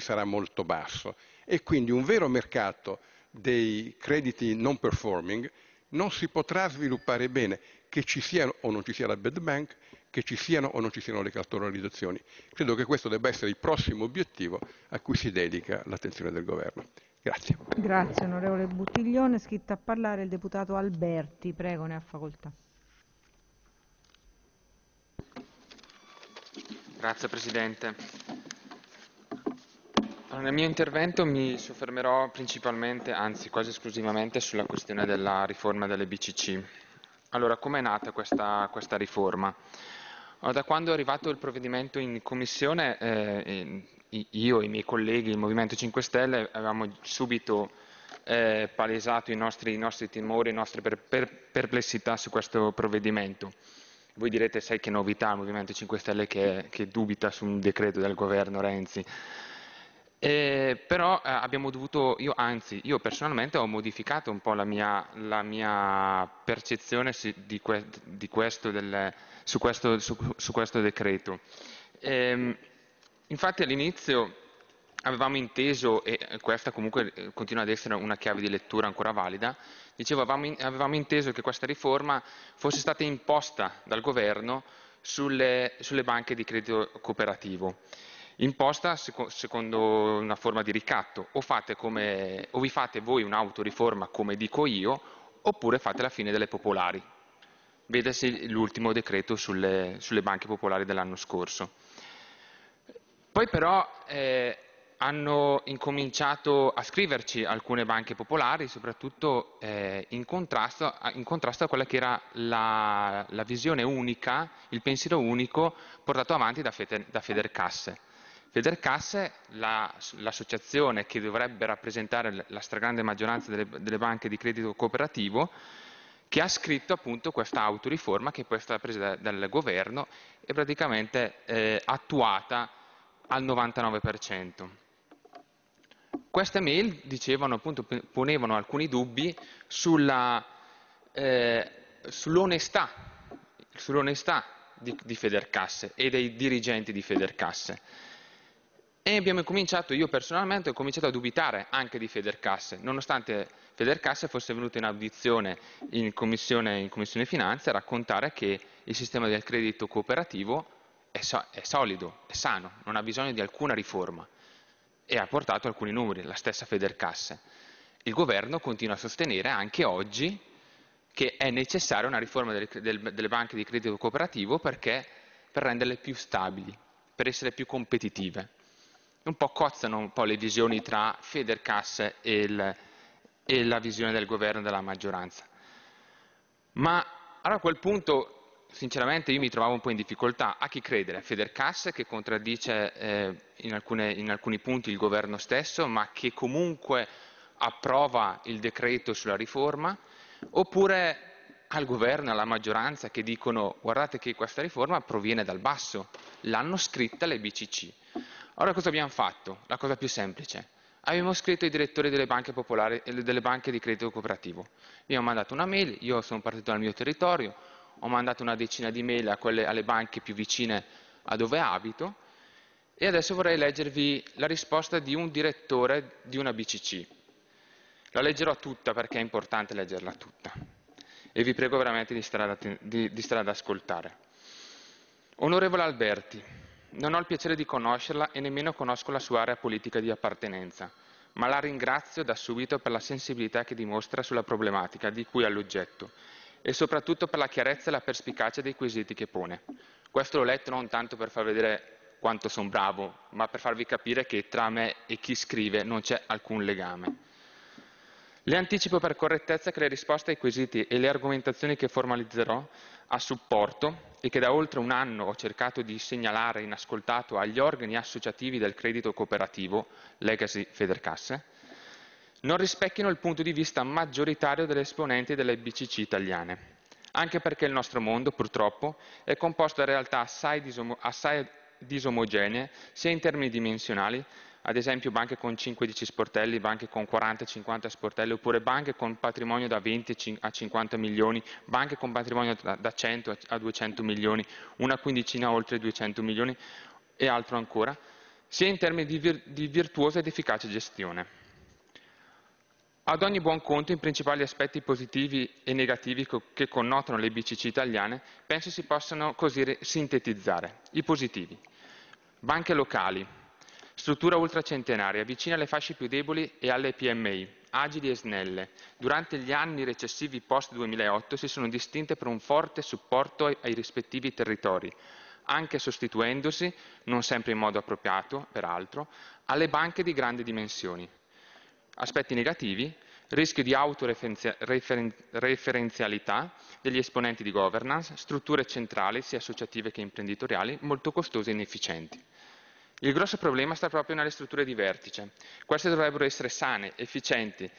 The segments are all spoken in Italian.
sarà molto basso e quindi un vero mercato dei crediti non performing non si potrà sviluppare bene che ci siano o non ci sia la bad bank, che ci siano o non ci siano le cartolarizzazioni. Credo che questo debba essere il prossimo obiettivo a cui si dedica l'attenzione del governo. Grazie. Grazie onorevole Buttiglione. Scritto a parlare il deputato Alberti. Prego, ne ha facoltà. Grazie Presidente. Allora, nel mio intervento mi soffermerò principalmente, anzi quasi esclusivamente, sulla questione della riforma delle BCC. Allora, com'è nata questa, questa riforma? Da quando è arrivato il provvedimento in commissione, eh, io e i miei colleghi, il Movimento 5 Stelle, avevamo subito eh, palesato i nostri, i nostri, timori, le nostre per, per, perplessità su questo provvedimento. Voi direte, sai che novità il Movimento 5 Stelle che, che dubita su un decreto del governo Renzi. Eh, però eh, abbiamo dovuto, io, anzi io personalmente ho modificato un po' la mia, la mia percezione di, que, di questo del, su, questo, su, su, questo, decreto. Eh, infatti all'inizio avevamo inteso, e questa comunque eh, continua ad essere una chiave di lettura ancora valida, dicevo avevamo, avevamo inteso che questa riforma fosse stata imposta dal governo sulle, sulle banche di credito cooperativo imposta secondo una forma di ricatto, o, come, o vi fate voi un'autoriforma come dico io, oppure fate la fine delle popolari. Vedasi l'ultimo decreto sulle, sulle banche popolari dell'anno scorso. Poi però eh, hanno incominciato a scriverci alcune banche popolari, soprattutto eh, in, contrasto, in, contrasto, a quella che era la, la, visione unica, il pensiero unico portato avanti da, Feder, da Federcasse Federcasse, l'associazione la, che dovrebbe rappresentare la stragrande maggioranza delle, delle, banche di credito cooperativo, che ha scritto appunto questa autoriforma che poi è stata presa da, dal governo e praticamente eh, attuata al 99%. Queste mail dicevano, appunto, ponevano alcuni dubbi sulla, eh, sull'onestà, sull di, di Federcasse e dei dirigenti di Federcasse e abbiamo cominciato, io personalmente ho cominciato a dubitare anche di Federcasse, nonostante Federcasse fosse venuto in audizione in commissione, in commissione Finanze a raccontare che il sistema del credito cooperativo è, so, è solido, è sano, non ha bisogno di alcuna riforma e ha portato alcuni numeri, la stessa Federcasse. Il governo continua a sostenere anche oggi che è necessaria una riforma delle, del, delle banche di credito cooperativo perché, per renderle più stabili, per essere più competitive un po' cozzano un po' le visioni tra Federcasse e, il, e la visione del governo e della maggioranza. Ma allora a quel punto, sinceramente, io mi trovavo un po' in difficoltà. A chi credere? A Federcasse, che contraddice eh, in, alcune, in alcuni punti il governo stesso, ma che comunque approva il decreto sulla riforma, oppure al governo, e alla maggioranza che dicono guardate che questa riforma proviene dal basso, l'hanno scritta le BCC. Allora cosa abbiamo fatto? La cosa più semplice. Abbiamo scritto ai direttori delle banche, popolari, eh, delle banche di credito cooperativo. Abbiamo mandato una mail, io sono partito dal mio territorio, ho mandato una decina di mail quelle, alle banche più vicine a dove abito e adesso vorrei leggervi la risposta di un direttore di una BCC. La leggerò tutta perché è importante leggerla tutta e vi prego veramente di stare ad, di, di stare ad ascoltare. Onorevole Alberti, non ho il piacere di conoscerla e nemmeno conosco la sua area politica di appartenenza, ma la ringrazio da subito per la sensibilità che dimostra sulla problematica di cui l'oggetto e soprattutto per la chiarezza e la perspicacia dei quesiti che pone. Questo l'ho letto non tanto per far vedere quanto sono bravo, ma per farvi capire che tra me e chi scrive non c'è alcun legame. Le anticipo per correttezza che le risposte ai quesiti e le argomentazioni che formalizzerò a supporto e che da oltre un anno ho cercato di segnalare inascoltato agli organi associativi del credito cooperativo Legacy Federcasse, non rispecchiano il punto di vista maggioritario delle esponenti delle BCC italiane, anche perché il nostro mondo, purtroppo, è composto da realtà assai, disom assai disomogenee sia in termini dimensionali ad esempio banche con 5-10 sportelli, banche con 40-50 sportelli, oppure banche con patrimonio da 20 a 50 milioni, banche con patrimonio da 100 a 200 milioni, una quindicina oltre 200 milioni e altro ancora, sia in termini di, vir di virtuosa ed efficace gestione. Ad ogni buon conto, i principali aspetti positivi e negativi che connotano le BCC italiane penso si possano così sintetizzare. I positivi. Banche locali, Struttura ultracentenaria, vicina alle fasce più deboli e alle PMI, agili e snelle. Durante gli anni recessivi post-2008 si sono distinte per un forte supporto ai rispettivi territori, anche sostituendosi, non sempre in modo appropriato peraltro, alle banche di grandi dimensioni. Aspetti negativi, rischio di autoreferenzialità degli esponenti di governance, strutture centrali, sia associative che imprenditoriali, molto costose e inefficienti. Il grosso problema sta proprio nelle strutture di vertice. Queste dovrebbero essere sane, efficienti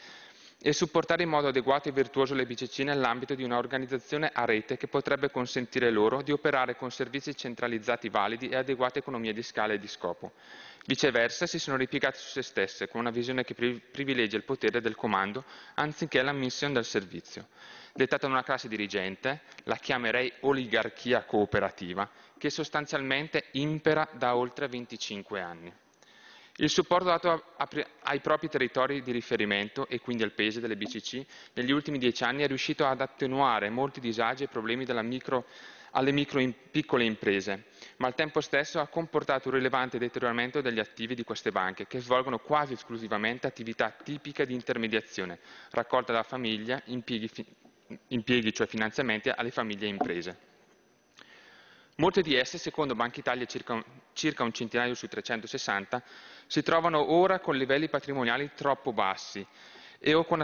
e supportare in modo adeguato e virtuoso le BCC nell'ambito di un'organizzazione a rete che potrebbe consentire loro di operare con servizi centralizzati validi e adeguate economie di scala e di scopo. Viceversa, si sono ripiegate su se stesse con una visione che privilegia il potere del comando anziché la mission del servizio dettata da una classe dirigente, la chiamerei oligarchia cooperativa, che sostanzialmente impera da oltre 25 anni. Il supporto dato a, a, ai propri territori di riferimento e quindi al paese delle BCC negli ultimi dieci anni è riuscito ad attenuare molti disagi e problemi micro, alle micro e piccole imprese, ma al tempo stesso ha comportato un rilevante deterioramento degli attivi di queste banche, che svolgono quasi esclusivamente attività tipiche di intermediazione, raccolta da famiglie, impieghi fi, impieghi, cioè finanziamenti, alle famiglie e imprese. Molte di esse, secondo Banca Italia circa un, circa un centinaio su 360, si trovano ora con livelli patrimoniali troppo bassi e o con,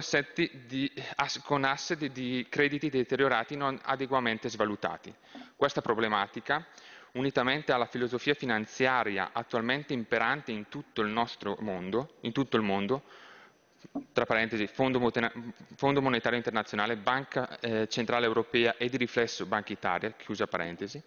di, con asset di crediti deteriorati non adeguatamente svalutati. Questa problematica, unitamente alla filosofia finanziaria attualmente imperante in tutto il nostro mondo, in tutto il mondo tra parentesi Fondo, Monetario Internazionale, Banca eh, Centrale Europea e di riflesso Banca Italia, chiusa parentesi,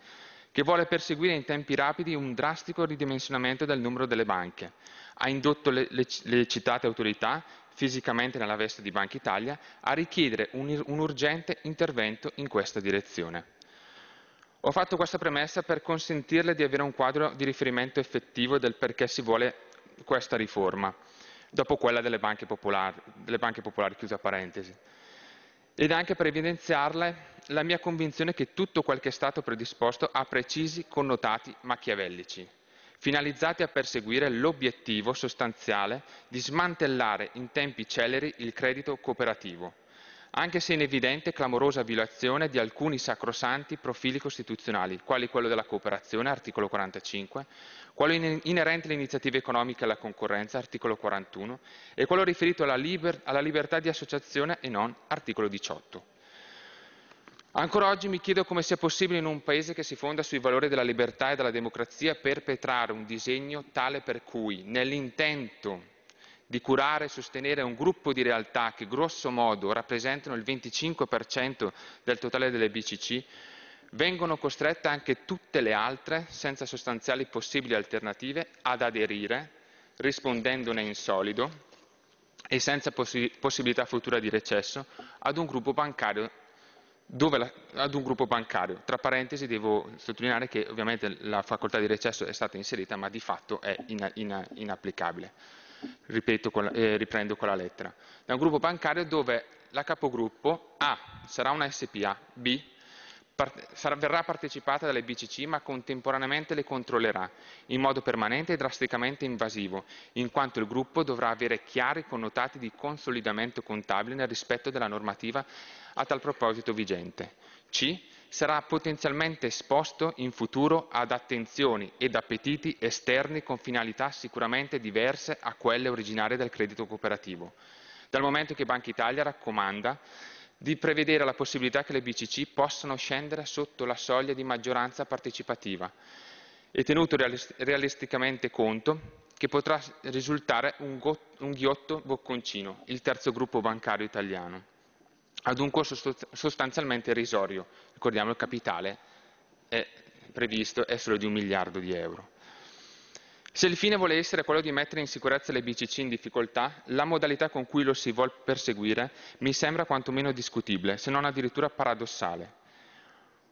che vuole perseguire in tempi rapidi un drastico ridimensionamento del numero delle banche. Ha indotto le, le, le citate autorità, fisicamente nella veste di Banca Italia, a richiedere un, un urgente intervento in questa direzione. Ho fatto questa premessa per consentirle di avere un quadro di riferimento effettivo del perché si vuole questa riforma dopo quella delle banche popolari, delle banche popolari chiusa parentesi. Ed anche per evidenziarle la mia convinzione che tutto quel che è stato predisposto ha precisi connotati machiavellici, finalizzati a perseguire l'obiettivo sostanziale di smantellare in tempi celeri il credito cooperativo, anche se in evidente clamorosa violazione di alcuni sacrosanti profili costituzionali, quali quello della cooperazione, articolo 45, quello inerente alle iniziative economiche e alla concorrenza, articolo 41, e quello riferito alla, liber alla libertà di associazione e non, articolo 18. Ancora oggi mi chiedo come sia possibile in un paese che si fonda sui valori della libertà e della democrazia perpetrare un disegno tale per cui nell'intento di curare e sostenere un gruppo di realtà che grosso modo rappresentano il 25% del totale delle BCC, vengono costrette anche tutte le altre, senza sostanziali possibili alternative, ad aderire, rispondendone in solido e senza possi possibilità futura di recesso, ad un gruppo bancario la, ad un gruppo bancario. Tra parentesi devo sottolineare che ovviamente la facoltà di recesso è stata inserita ma di fatto è in, in, inapplicabile ripeto, eh, riprendo con la lettera, da un gruppo bancario dove la capogruppo A sarà una SPA, B sarà, verrà partecipata dalle BCC ma contemporaneamente le controllerà in modo permanente e drasticamente invasivo, in quanto il gruppo dovrà avere chiari connotati di consolidamento contabile nel rispetto della normativa a tal proposito vigente. C sarà potenzialmente esposto in futuro ad attenzioni ed appetiti esterni con finalità sicuramente diverse a quelle originarie del credito cooperativo, dal momento che Banca Italia raccomanda di prevedere la possibilità che le BCC possano scendere sotto la soglia di maggioranza partecipativa e tenuto realisticamente conto che potrà risultare un, ghiotto bocconcino, il terzo gruppo bancario italiano ad un costo sostanzialmente irrisorio. Ricordiamo il capitale è previsto è solo di un miliardo di euro. Se il fine vuole essere quello di mettere in sicurezza le BCC in difficoltà, la modalità con cui lo si vuole perseguire mi sembra quantomeno discutibile, se non addirittura paradossale.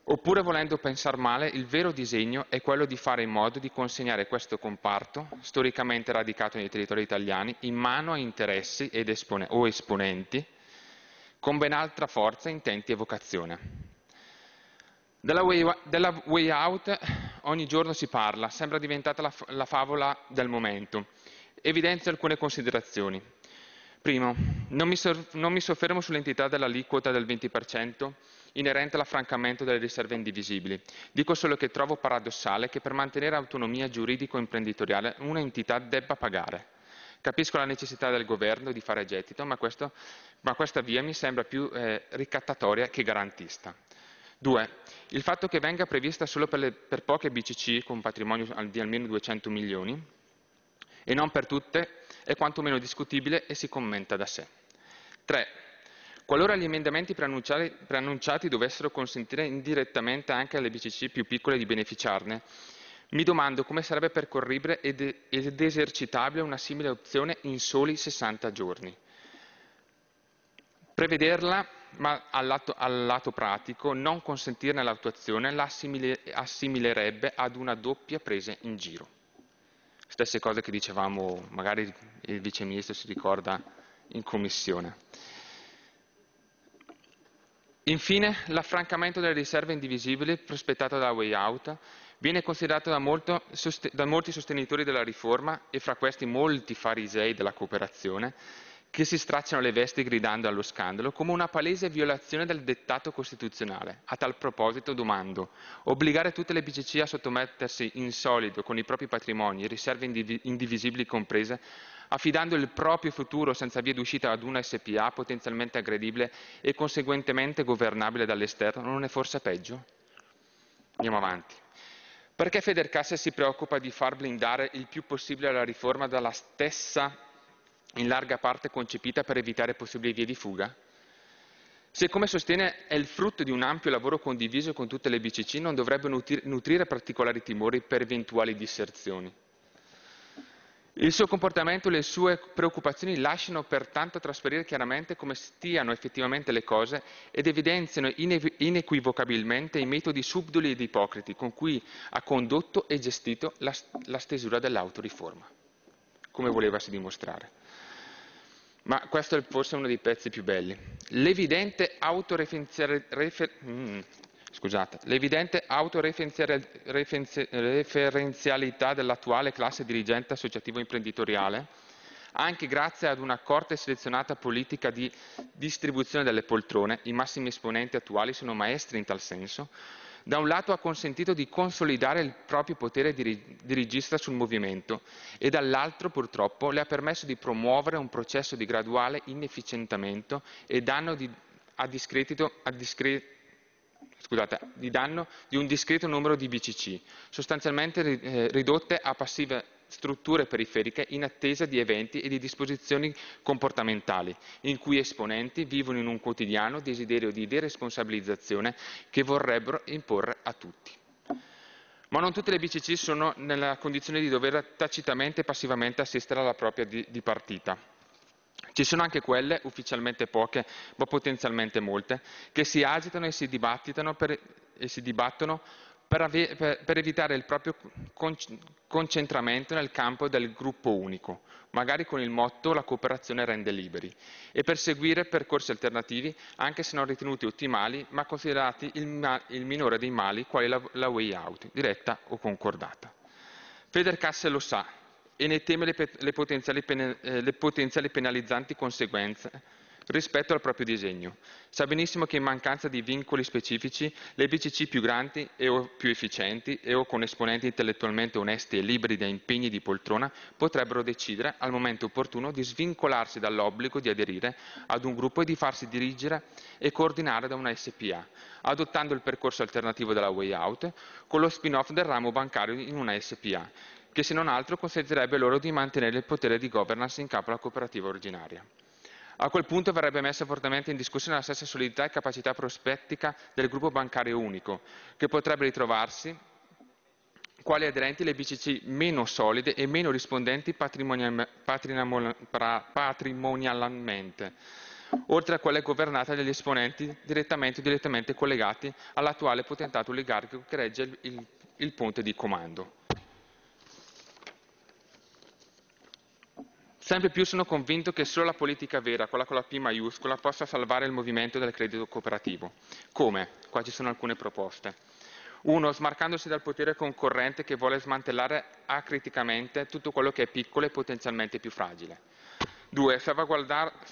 Oppure, volendo pensar male, il vero disegno è quello di fare in modo di consegnare questo comparto, storicamente radicato nei territori italiani, in mano a interessi ed espone o esponenti con ben altra forza, intenti e vocazione. Della way, della way out ogni giorno si parla, sembra diventata la, la favola del momento. Evidenzio alcune considerazioni. Primo, non mi, non mi soffermo sull'entità dell'aliquota del 20% inerente all'affrancamento delle riserve indivisibili. Dico solo che trovo paradossale che per mantenere autonomia giuridico-imprenditoriale una entità debba pagare. Capisco la necessità del governo di fare gettito, ma, questo, ma questa via mi sembra più eh, ricattatoria che garantista. Due, Il fatto che venga prevista solo per, le, per poche BCC con patrimonio di almeno 200 milioni e non per tutte è quantomeno discutibile e si commenta da sé. Tre, Qualora gli emendamenti preannunciati dovessero consentire indirettamente anche alle BCC più piccole di beneficiarne, mi domando come sarebbe percorribile ed, ed esercitabile una simile opzione in soli 60 giorni. Prevederla, ma al lato, al lato pratico, non consentirne l'attuazione, la assimilerebbe ad una doppia presa in giro. Stesse cose che dicevamo, magari il Vice Ministro si ricorda in Commissione. Infine, l'affrancamento delle riserve indivisibili prospettato dalla Way Out Viene considerato da, molto, da molti sostenitori della riforma, e fra questi molti farisei della cooperazione, che si stracciano le vesti gridando allo scandalo, come una palese violazione del dettato costituzionale. A tal proposito domando, obbligare tutte le BCC a sottomettersi in solido con i propri patrimoni, riserve indiv- indivisibili comprese, affidando il proprio futuro senza via d'uscita ad una SPA potenzialmente aggredibile e conseguentemente governabile dall'esterno, non è forse peggio? Andiamo avanti. Perché Federcasse si preoccupa di far blindare il più possibile la riforma dalla stessa in larga parte concepita per evitare possibili vie di fuga? Se come sostiene è il frutto di un ampio lavoro condiviso con tutte le BCC non dovrebbe nutrire particolari timori per eventuali disserzioni. Il suo comportamento e le sue preoccupazioni lasciano pertanto trasferire chiaramente come stiano effettivamente le cose ed evidenziano inequivocabilmente i metodi subdoli ed ipocriti con cui ha condotto e gestito la, la stesura dell'autoriforma, come volevasi dimostrare. Ma questo è forse uno dei pezzi più belli. L'evidente autoreferenzialità mm, Scusate, l'evidente autoreferenzialità dell'attuale classe dirigente associativo-imprenditoriale, anche grazie ad una corta e selezionata politica di distribuzione delle poltrone, i massimi esponenti attuali sono maestri in tal senso, da un lato ha consentito di consolidare il proprio potere dirigista sul movimento e dall'altro purtroppo le ha permesso di promuovere un processo di graduale inefficientamento e danno di, a discredito, a discredito scusate, di danno di un discreto numero di BCC, sostanzialmente eh, ridotte a passive strutture periferiche in attesa di eventi e di disposizioni comportamentali, in cui esponenti vivono in un quotidiano desiderio di deresponsabilizzazione che vorrebbero imporre a tutti. Ma non tutte le BCC sono nella condizione di dover tacitamente e passivamente assistere alla propria di, partita. Ci sono anche quelle, ufficialmente poche, ma potenzialmente molte, che si agitano e si, per, e si dibattono per, ave, per, per, evitare il proprio con, concentramento nel campo del gruppo unico, magari con il motto la cooperazione rende liberi, e per seguire percorsi alternativi, anche se non ritenuti ottimali, ma considerati il, il minore dei mali, quali la, la way out, diretta o concordata. Feder Federcasse lo sa, e ne teme le, le, potenziali eh, le potenziali penalizzanti conseguenze rispetto al proprio disegno. Sa benissimo che in mancanza di vincoli specifici le BCC più grandi e o più efficienti e o con esponenti intellettualmente onesti e liberi da impegni di poltrona potrebbero decidere al momento opportuno di svincolarsi dall'obbligo di aderire ad un gruppo e di farsi dirigere e coordinare da una SPA, adottando il percorso alternativo della way out con lo spin-off del ramo bancario in una SPA, che se non altro consentirebbe loro di mantenere il potere di governance in capo alla cooperativa originaria. A quel punto verrebbe messa fortemente in discussione la stessa solidità e capacità prospettica del gruppo bancario unico, che potrebbe ritrovarsi quali aderenti le BCC meno solide e meno rispondenti patrimonialmente, oltre a quelle governate dagli esponenti direttamente o direttamente collegati all'attuale potentato oligarchico che regge il, il, il ponte di comando. Sempre più sono convinto che solo la politica vera, quella con la P maiuscola, possa salvare il movimento del credito cooperativo. Come? Qua ci sono alcune proposte. Uno, smarcandosi dal potere concorrente che vuole smantellare acriticamente tutto quello che è piccolo e potenzialmente più fragile. Due, salvaguardando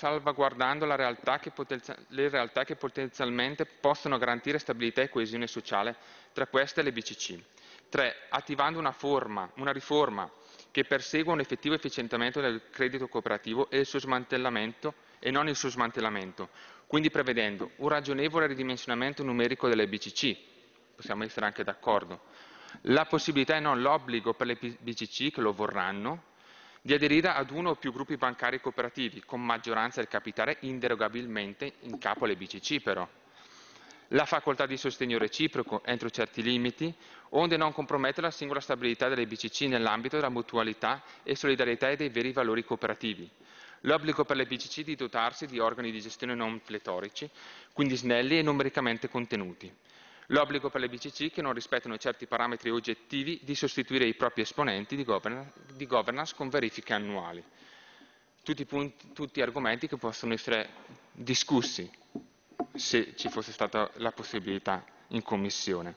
realtà le realtà che potenzialmente possono garantire stabilità e coesione sociale, tra queste le BCC. Tre, attivando una, forma, una riforma che persegua un effettivo efficientamento del credito cooperativo e il suo smantellamento e non il suo smantellamento, quindi prevedendo un ragionevole ridimensionamento numerico delle BCC, possiamo essere anche d'accordo, la possibilità e non l'obbligo per le BCC che lo vorranno di aderire ad uno o più gruppi bancari cooperativi con maggioranza del capitale inderogabilmente in capo alle BCC però la facoltà di sostegno reciproco entro certi limiti, onde non compromettere la singola stabilità delle BCC nell'ambito della mutualità e solidarietà e dei veri valori cooperativi. L'obbligo per le BCC di dotarsi di organi di gestione non pletorici, quindi snelli e numericamente contenuti. L'obbligo per le BCC che non rispettano certi parametri oggettivi di sostituire i propri esponenti di governance, di governance con verifiche annuali. Tutti, punti, tutti argomenti che possono essere discussi se ci fosse stata la possibilità in commissione.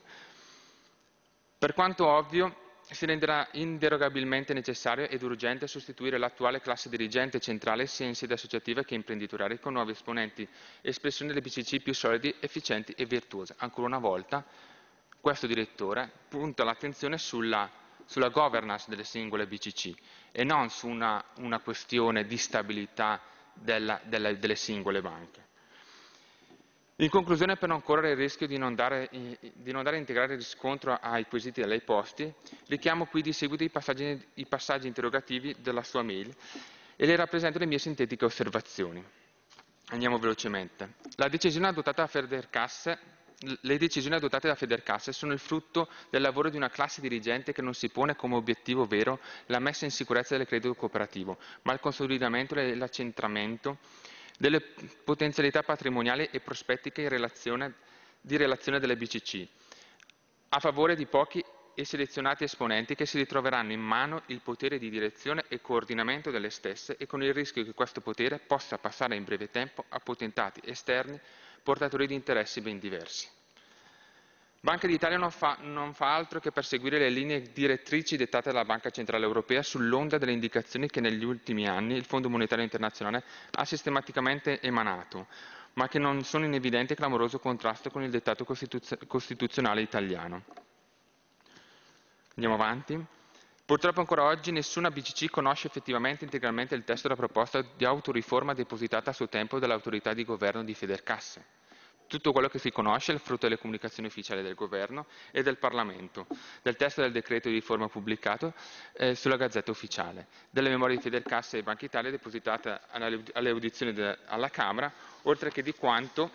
Per quanto ovvio, si renderà inderogabilmente necessario ed urgente sostituire l'attuale classe dirigente centrale sia in sede associativa che imprenditoriale con nuovi esponenti, espressione delle BCC più solidi, efficienti e virtuose. Ancora una volta, questo direttore punta l'attenzione sulla, sulla governance delle singole BCC e non su una, una questione di stabilità della, della, delle singole banche. In conclusione, per non correre il rischio di non dare, di non dare integrale riscontro ai quesiti da lei posti, richiamo qui di seguito i passaggi, i passaggi interrogativi della sua mail e le rappresento le mie sintetiche osservazioni. Andiamo velocemente. La decisione adottata da Federcasse le decisioni adottate da Federcasse sono il frutto del lavoro di una classe dirigente che non si pone come obiettivo vero la messa in sicurezza del credito cooperativo, ma il consolidamento e l'accentramento delle potenzialità patrimoniali e prospettiche relazione, di relazione delle BCC, a favore di pochi e selezionati esponenti che si ritroveranno in mano il potere di direzione e coordinamento delle stesse e con il rischio che questo potere possa passare in breve tempo a potentati esterni portatori di interessi ben diversi. Banca d'Italia non fa, non fa altro che perseguire le linee direttrici dettate dalla Banca Centrale Europea sull'onda delle indicazioni che negli ultimi anni il Fondo Monetario Internazionale ha sistematicamente emanato, ma che non sono in evidente e clamoroso contrasto con il dettato costituz costituzionale italiano. Andiamo avanti. Purtroppo ancora oggi nessuna BCC conosce effettivamente integralmente il testo della proposta di autoriforma depositata a suo tempo dall'autorità di governo di Federcasse tutto quello che si conosce è il frutto delle comunicazioni ufficiali del governo e del Parlamento, del testo del decreto di riforma pubblicato eh, sulla Gazzetta Ufficiale, delle memorie di Fidel Cassa e Banca Italia depositate alle, audizioni de, alla Camera, oltre che di quanto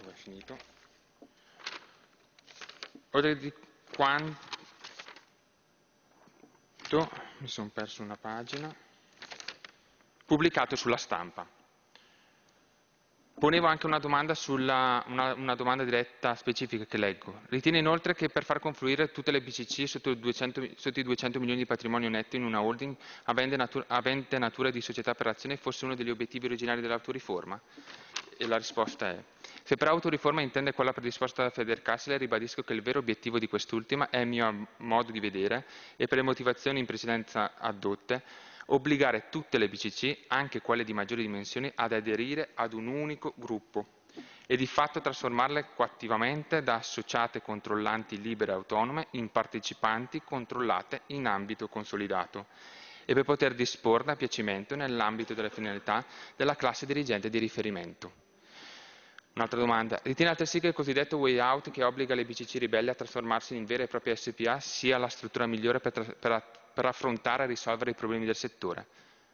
Dove finito? oltre di quanto mi sono perso una pagina pubblicato sulla stampa. Ponevo anche una domanda, sulla, una, una domanda, diretta specifica che leggo. Ritiene inoltre che per far confluire tutte le BCC sotto, 200, sotto i 200 milioni di patrimonio netto in una holding avente, natura, avente natura di società per azione fosse uno degli obiettivi originali dell'autoriforma? E la risposta è se per autoriforma intende quella predisposta da Federcassile, ribadisco che il vero obiettivo di quest'ultima è, a mio modo di vedere, e per le motivazioni in precedenza adotte, obbligare tutte le BCC, anche quelle di maggiori dimensioni, ad aderire ad un unico gruppo e di fatto trasformarle coattivamente da associate controllanti libere e autonome in partecipanti controllate in ambito consolidato e per poter disporne a piacimento nell'ambito delle finalità della classe dirigente di riferimento. Un'altra domanda. Ritiene altresì che il cosiddetto way out che obbliga le BCC ribelle a trasformarsi in vera e propria SPA sia la struttura migliore per, per, per affrontare e risolvere i problemi del settore?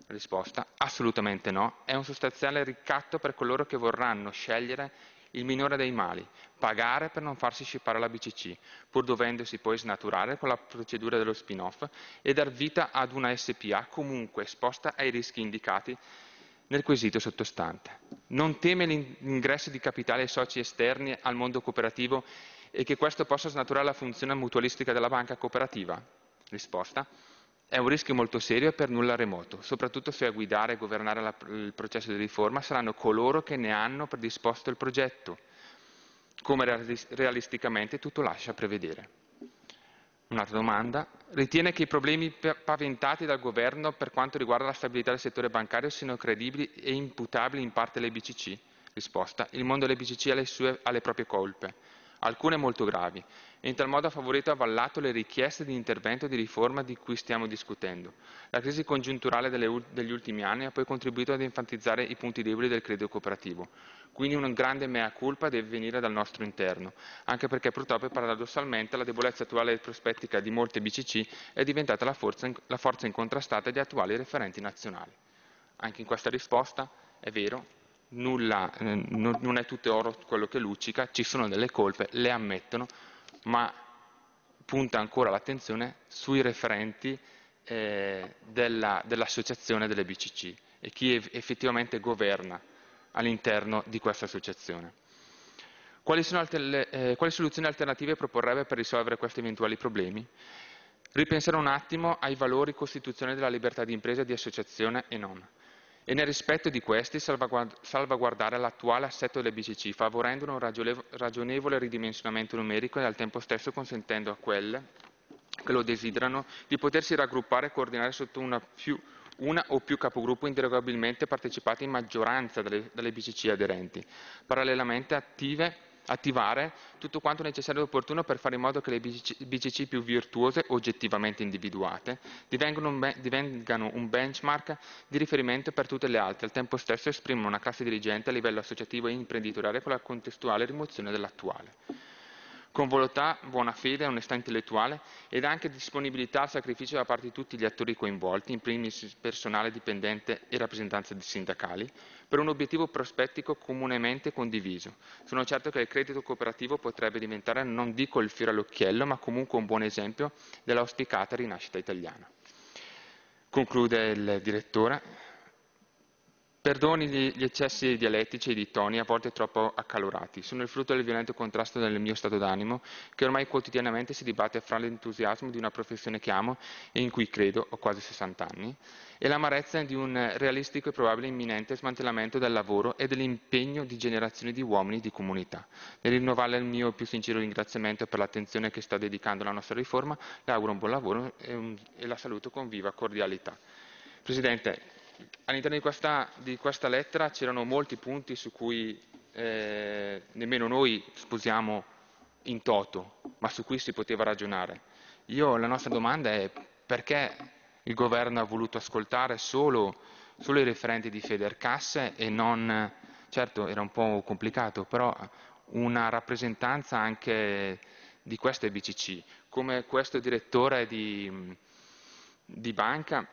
Risposta. Assolutamente no. È un sostanziale ricatto per coloro che vorranno scegliere il minore dei mali, pagare per non farsi scippare la BCC, pur dovendosi poi snaturare con la procedura dello spin-off e dar vita ad una SPA comunque esposta ai rischi indicati nel quesito sottostante. Non teme l'ingresso di capitale ai soci esterni al mondo cooperativo e che questo possa snaturare la funzione mutualistica della banca cooperativa? Risposta. È un rischio molto serio e per nulla remoto, soprattutto se a guidare e governare la, il processo di riforma saranno coloro che ne hanno predisposto il progetto, come realisticamente tutto lascia prevedere. Un'altra domanda. Ritiene che i problemi paventati dal Governo per quanto riguarda la stabilità del settore bancario siano credibili e imputabili in parte alle BCC? Risposta. Il mondo delle BCC ha le, sue, ha le proprie colpe alcune molto gravi, e in tal modo ha favorito e avallato le richieste di intervento e di riforma di cui stiamo discutendo. La crisi congiunturale degli ultimi anni ha poi contribuito ad enfatizzare i punti deboli del credito cooperativo, quindi un grande mea culpa deve venire dal nostro interno, anche perché purtroppo paradossalmente la debolezza attuale e prospettica di molte BCC è diventata la forza, la forza incontrastata di attuali referenti nazionali. Anche in questa risposta, è vero, nulla, eh, non, è tutto oro quello che luccica, ci sono delle colpe, le ammettono, ma punta ancora l'attenzione sui referenti eh, dell'associazione dell delle BCC e chi effettivamente governa all'interno di questa associazione. Quali, altre, eh, quali, soluzioni alternative proporrebbe per risolvere questi eventuali problemi? Ripensare un attimo ai valori costituzionali della libertà di impresa, e di associazione e non e nel rispetto di questi salvaguardare l'attuale assetto delle BCC favorendo un ragionevole ridimensionamento numerico e al tempo stesso consentendo a quelle che lo desiderano di potersi raggruppare e coordinare sotto una, più, una o più capogruppo inderogabilmente partecipate in maggioranza dalle, dalle BCC aderenti, parallelamente attive attivare tutto quanto necessario e opportuno per fare in modo che le BCC più virtuose, oggettivamente individuate, divengano un, divengano un benchmark di riferimento per tutte le altre, al tempo stesso esprimono una classe dirigente a livello associativo e imprenditoriale con la contestuale rimozione dell'attuale con volontà, buona fede, onestà intellettuale ed anche disponibilità al sacrificio da parte di tutti gli attori coinvolti, in primis personale dipendente e rappresentanza di sindacali, per un obiettivo prospettico comunemente condiviso. Sono certo che il credito cooperativo potrebbe diventare, non dico il fiore all'occhiello, ma comunque un buon esempio dell'auspicata rinascita italiana. Conclude il direttore Perdoni gli eccessi dialettici e di toni a volte troppo accalorati, sono il frutto del violento contrasto del mio stato d'animo che ormai quotidianamente si dibatte fra l'entusiasmo di una professione che amo e in cui credo, ho quasi 60 anni, e l'amarezza di un realistico e probabile imminente smantellamento del lavoro e dell'impegno di generazioni di uomini di comunità. Nel rinnovare il mio più sincero ringraziamento per l'attenzione che sta dedicando alla nostra riforma, le auguro un buon lavoro e, un, e la saluto con viva cordialità. Presidente, all'interno di questa, di questa lettera c'erano molti punti su cui eh, nemmeno noi sposiamo in toto, ma su cui si poteva ragionare. Io, la nostra domanda è perché il governo ha voluto ascoltare solo, solo i referenti di Federcasse e non, certo era un po' complicato, però una rappresentanza anche di queste BCC, come questo direttore di, di banca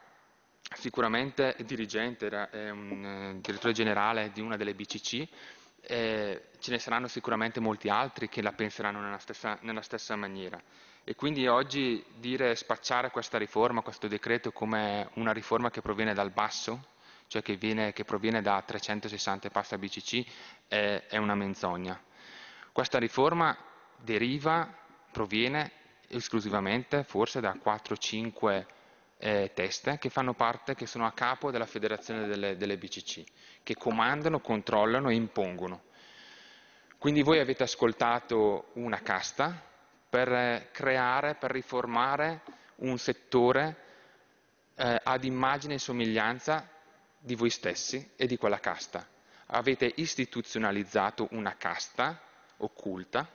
sicuramente dirigente, era, è eh, un eh, direttore generale di una delle BCC, eh, ce ne saranno sicuramente molti altri che la penseranno nella stessa, nella stessa, maniera. E quindi oggi dire spacciare questa riforma, questo decreto, come una riforma che proviene dal basso, cioè che, viene, che proviene da 360 e passa BCC, è, è una menzogna. Questa riforma deriva, proviene esclusivamente forse da 4-5 eh, teste che fanno parte, che sono a capo della federazione delle, delle BCC, che comandano, controllano e impongono. Quindi voi avete ascoltato una casta per eh, creare, per riformare un settore eh, ad immagine e somiglianza di voi stessi e di quella casta. Avete istituzionalizzato una casta occulta,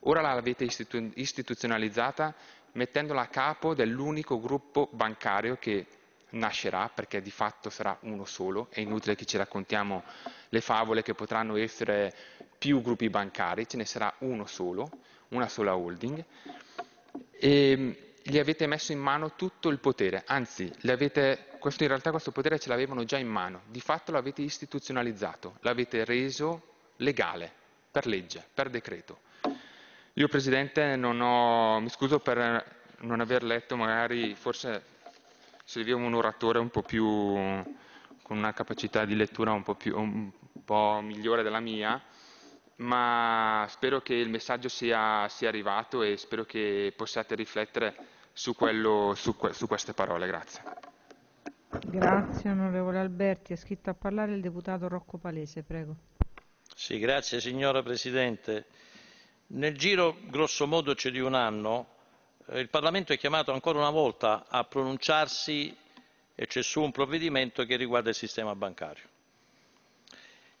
ora l'avete istituzionalizzata mettendola a capo dell'unico gruppo bancario che nascerà, perché di fatto sarà uno solo, è inutile che ci raccontiamo le favole che potranno essere più gruppi bancari, ce ne sarà uno solo, una sola holding, e mm, gli avete messo in mano tutto il potere, anzi, avete, questo, in realtà questo potere ce l'avevano già in mano, di fatto l'avete istituzionalizzato, l'avete reso legale, per legge, per decreto. Io Presidente ho, mi scuso per non aver letto magari, forse serviva un oratore un po' più, con una capacità di lettura un po, più, un po migliore della mia, ma spero che il messaggio sia, sia arrivato e spero che possiate riflettere su, quello, su, su queste parole. Grazie. Grazie onorevole Alberti. È scritto a parlare il deputato Rocco Palese, prego. Sì, grazie signora Presidente. Nel giro grosso grossomodo di un anno eh, il Parlamento è chiamato ancora una volta a pronunciarsi su un provvedimento che riguarda il sistema bancario.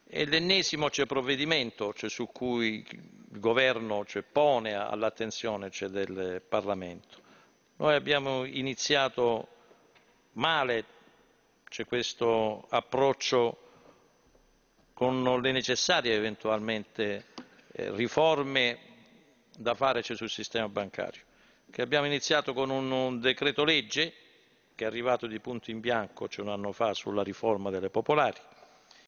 È l'ennesimo provvedimento su cui il Governo pone all'attenzione del Parlamento. Noi abbiamo iniziato male c'è questo approccio con le necessarie eventualmente eh, riforme da fare c'è sul sistema bancario, che abbiamo iniziato con un, un decreto legge che è arrivato di punto in bianco, cioè un anno fa, sulla riforma delle popolari,